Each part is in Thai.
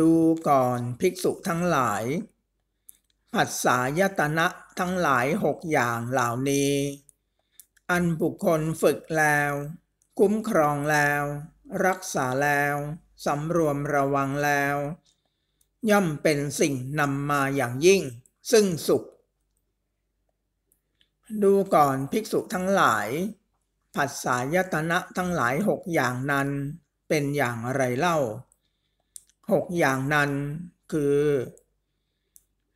ดูก่อนภิกษุทั้งหลาย ผัสสะยตนะ ทั้งหลายหกอย่างเหล่านี้ อันบุคคลฝึกแล้ว คุ้มครองแล้ว รักษาแล้ว สำรวมระวังแล้ว ย่อมเป็นสิ่งนำมาอย่างยิ่ง ซึ่งสุข ดูก่อนภิกษุทั้งหลาย ผัสสะยตนะ ทั้งหลายหกอย่างนั้น เป็นอย่างไรเล่าหกอย่างนั้นคือ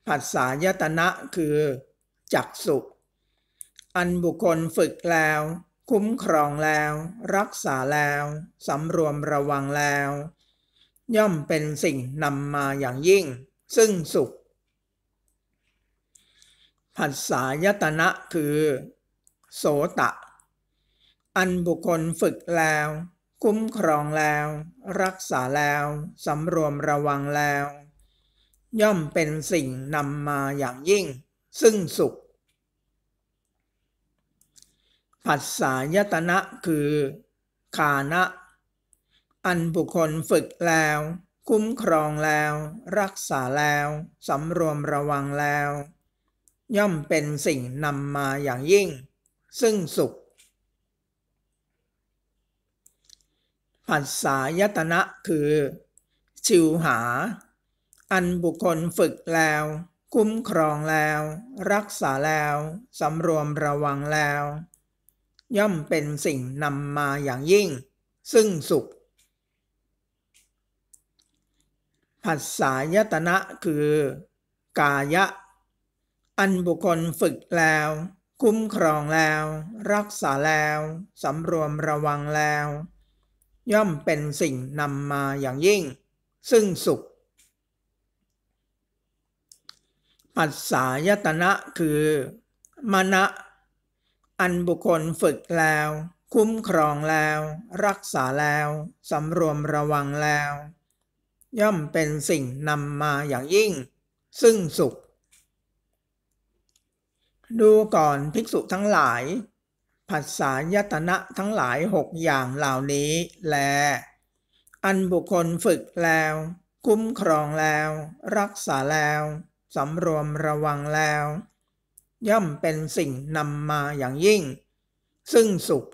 ผัสสายตนะ คือ จักสุอันบุคคลฝึกแล้ว คุ้มครองแล้ว รักษาแล้วสำรวมระวังแล้ว ย่อมเป็นสิ่งนำมาอย่างยิ่ง ซึ่งสุขผัสสายตนะคือ โสตะอันบุคคลฝึกแล้วคุ้มครองแล้ว รักษาแล้วสำรวมระวังแล้ว ย่อมเป็นสิ่งนำมาอย่างยิ่ง ซึ่งสุขผัสสายตนะคือขานะอันบุคคลฝึกแล้ว คุ้มครองแล้ว รักษาแล้วสำรวมระวังแล้ว ย่อมเป็นสิ่งนำมาอย่างยิ่ง ซึ่งสุขผัสสายตนะคือชิวหาอันบุคคลฝึกแล้ว คุ้มครองแล้ว รักษาแล้วสำรวมระวังแล้ว ย่อมเป็นสิ่งนำมาอย่างยิ่ง ซึ่งสุขผัสสายตนะคือ กายะ อันบุคคลฝึกแล้ว คุ้มครองแล้ว รักษาแล้วสำรวมระวังแล้วย่อมเป็นสิ่งนำมาอย่างยิ่ง ซึ่งสุข ปัสสายตนะคือมณะอันบุคคลฝึกแล้ว คุ้มครองแล้ว รักษาแล้วสำรวมระวังแล้ว ย่อมเป็นสิ่งนำมาอย่างยิ่ง ซึ่งสุข ดูก่อนภิกษุทั้งหลายผัสสายตนะทั้งหลายหกอย่างเหล่านี้แล อันบุคคลฝึกแล้ว คุ้มครองแล้ว รักษาแล้วสำรวมระวังแล้ว ย่อมเป็นสิ่งนำมาอย่างยิ่ง ซึ่งสุข